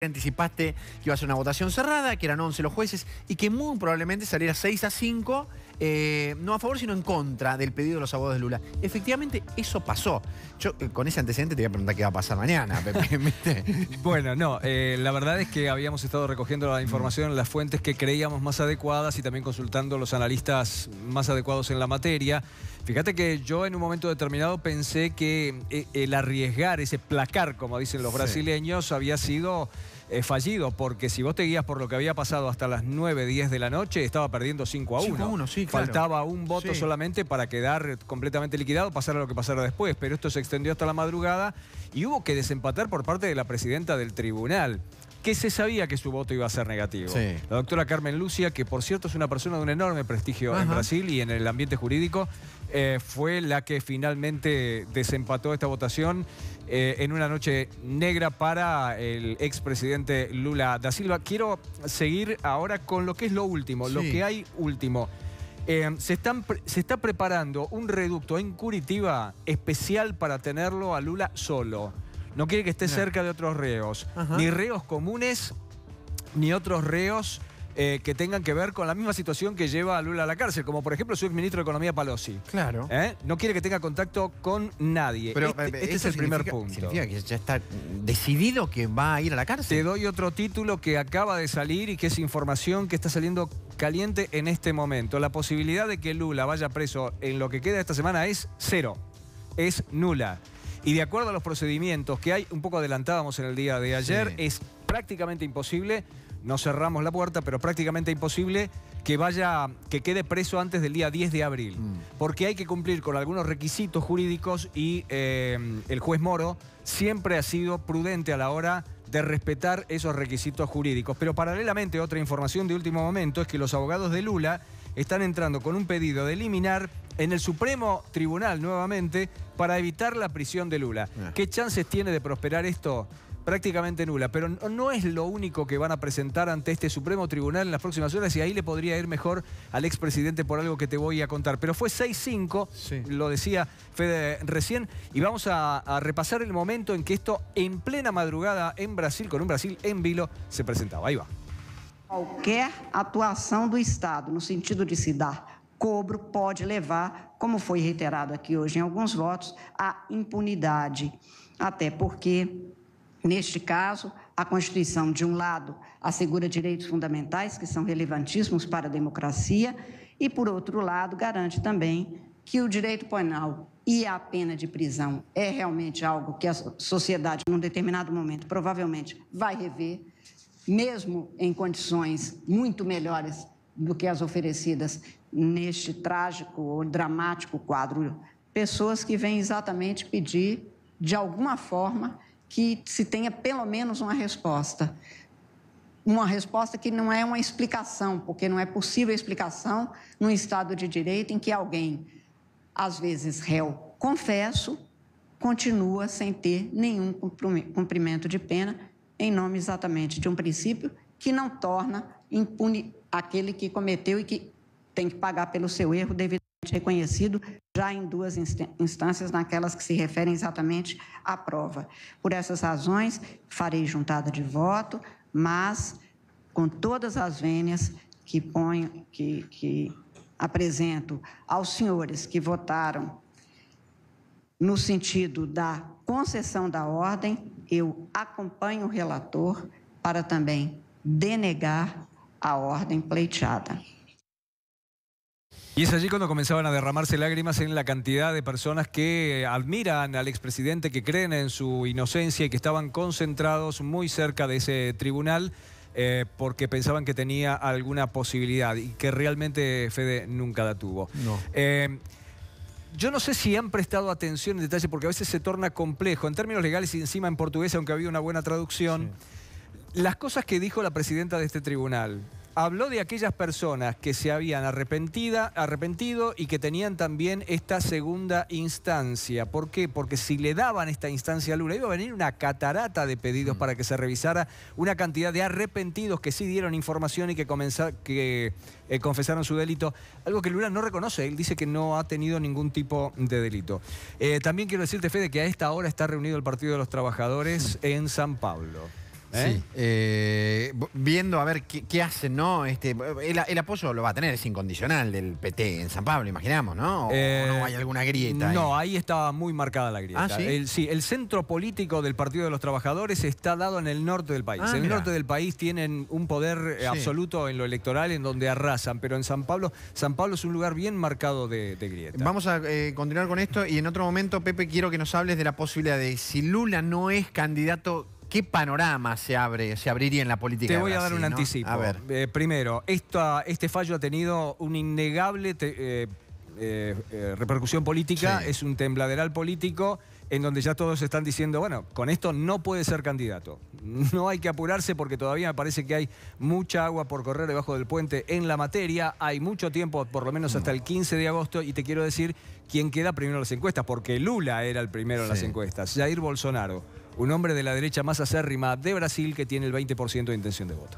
Anticipaste que iba a ser una votación cerrada, que eran 11 los jueces y que muy probablemente saliera 6 a 5 eh, no a favor, sino en contra del pedido de los abogados de Lula. Efectivamente, eso pasó. Yo eh, con ese antecedente te voy a preguntar qué va a pasar mañana, bueno, no, eh, la verdad es que habíamos estado recogiendo la información en las fuentes que creíamos más adecuadas y también consultando los analistas más adecuados en la materia. Fíjate que yo en un momento determinado pensé que el arriesgar, ese placar, como dicen los brasileños, había sido fallido, porque si vos te guías por lo que había pasado hasta las 9, de la noche, estaba perdiendo 5 a 1. sí, Faltaba un voto solamente para quedar completamente liquidado, pasar a lo que pasara después, pero esto se extendió hasta la madrugada y hubo que desempatar por parte de la presidenta del tribunal que se sabía que su voto iba a ser negativo. La doctora Carmen Lucia, que por cierto es una persona de un enorme prestigio en Brasil y en el ambiente jurídico, eh, fue la que finalmente desempató esta votación eh, en una noche negra para el expresidente Lula da Silva. Quiero seguir ahora con lo que es lo último, lo que hay último. Eh, se, están, se, está preparando un reducto en Curitiba especial para tenerlo a Lula solo. No quiere que esté cerca de otros reos, ni reos comunes, ni otros reos eh, que tengan que ver con la misma situación que lleva a Lula a la cárcel, como por ejemplo su exministro de Economía Palosi. Claro. ¿Eh? No quiere que tenga contacto con nadie. Pero este, eh, este es el primer punto. Significa que ya está decidido que va a ir a la cárcel. Te doy otro título que acaba de salir y que es información que está saliendo caliente en este momento. La posibilidad de que Lula vaya preso en lo que queda esta semana es cero, es nula. Y de acuerdo a los procedimientos que hay, un poco adelantábamos en el día de ayer, es prácticamente imposible no cerramos la puerta, pero prácticamente imposible que vaya, que quede preso antes del día 10 de abril. Mm. Porque hay que cumplir con algunos requisitos jurídicos y eh, el juez Moro siempre ha sido prudente a la hora de respetar esos requisitos jurídicos. Pero paralelamente, otra información de último momento es que los abogados de Lula están entrando con un pedido de eliminar en el Supremo Tribunal nuevamente para evitar la prisión de Lula. Eh. ¿Qué chances tiene de prosperar esto? prácticamente nula. Pero no es lo único que van a presentar ante este Supremo Tribunal en las próximas horas y ahí le podría ir mejor al expresidente por algo que te voy a contar. Pero fue 6-5, lo decía Fede recién, y vamos a, repasar el momento en que esto en plena madrugada en Brasil, con un Brasil en vilo, se presentaba. Ahí va. Cualquier actuación del Estado no sentido de se dar cobro puede levar, como fue reiterado aquí hoy en em algunos votos, a impunidad. Até porque Neste caso, a Constituição, de um lado, assegura direitos fundamentais que são relevantíssimos para a democracia, e, por outro lado, garante também que o direito penal e a pena de prisão é realmente algo que a sociedade, num determinado momento, provavelmente vai rever, mesmo em condições muito melhores do que as oferecidas neste trágico ou dramático quadro. Pessoas que vêm exatamente pedir, de alguma forma, que se tenha pelo menos uma resposta. Uma resposta que não é uma explicação, porque não é possível explicação num Estado de Direito em que alguém, às vezes réu, confesso, continua sem ter nenhum cumprimento de pena, em nome exatamente de um princípio que não torna impune aquele que cometeu e que tem que pagar pelo seu erro devido reconhecido já em duas instâncias, naquelas que se referem exatamente à prova. Por essas razões, farei juntada de voto, mas com todas as vênias que ponho, que, que apresento aos senhores que votaram no sentido da concessão da ordem, eu acompanho o relator para também denegar a ordem pleiteada. Y es allí cuando comenzaban a derramarse lágrimas en la cantidad de personas que admiran al expresidente, que creen en su inocencia y que estaban concentrados muy cerca de ese tribunal eh, porque pensaban que tenía alguna posibilidad y que realmente Fede nunca la tuvo. Eh, yo no sé si han prestado atención en detalle porque a veces se torna complejo. En términos legales y encima en portugués, aunque había una buena traducción, las cosas que dijo la presidenta de este tribunal, habló de aquellas personas que se habían arrepentida, arrepentido y que tenían también esta segunda instancia. ¿Por qué? Porque si le daban esta instancia a Lula, iba a venir una catarata de pedidos mm. para que se revisara una cantidad de arrepentidos que sí dieron información y que, que eh, confesaron su delito. Algo que Lula no reconoce, él dice que no ha tenido ningún tipo de delito. Eh, también quiero decirte, Fede, que a esta hora está reunido el Partido de los Trabajadores en San Pablo. ¿Eh? Eh, viendo a ver qué, hacen, ¿no? Este, el, apoyo lo va a tener, es incondicional del PT en San Pablo, imaginamos, ¿no? ¿O, no eh, hay alguna grieta? No, ahí estaba muy marcada la grieta. Ah, sí? El, centro político del Partido de los Trabajadores está dado en el norte del país. Ah, en el norte del país tienen un poder absoluto en lo electoral, en donde arrasan, pero en San Pablo, San Pablo es un lugar bien marcado de, de grieta. Vamos a continuar con esto y en otro momento, Pepe, quiero que nos hables de la posibilidad de si Lula no es candidato ¿Qué panorama se abre, se abriría en la política? Te voy a dar un anticipo. Eh, primero, esto, este fallo ha tenido una innegable eh, eh, repercusión política, es un tembladeral político en donde ya todos están diciendo, bueno, con esto no puede ser candidato. No hay que apurarse porque todavía me parece que hay mucha agua por correr debajo del puente en la materia, hay mucho tiempo, por lo menos hasta el 15 de agosto, y te quiero decir quién queda primero en las encuestas, porque Lula era el primero en las encuestas, Jair Bolsonaro un hombre de la derecha más acérrima de Brasil que tiene el 20% de intención de voto.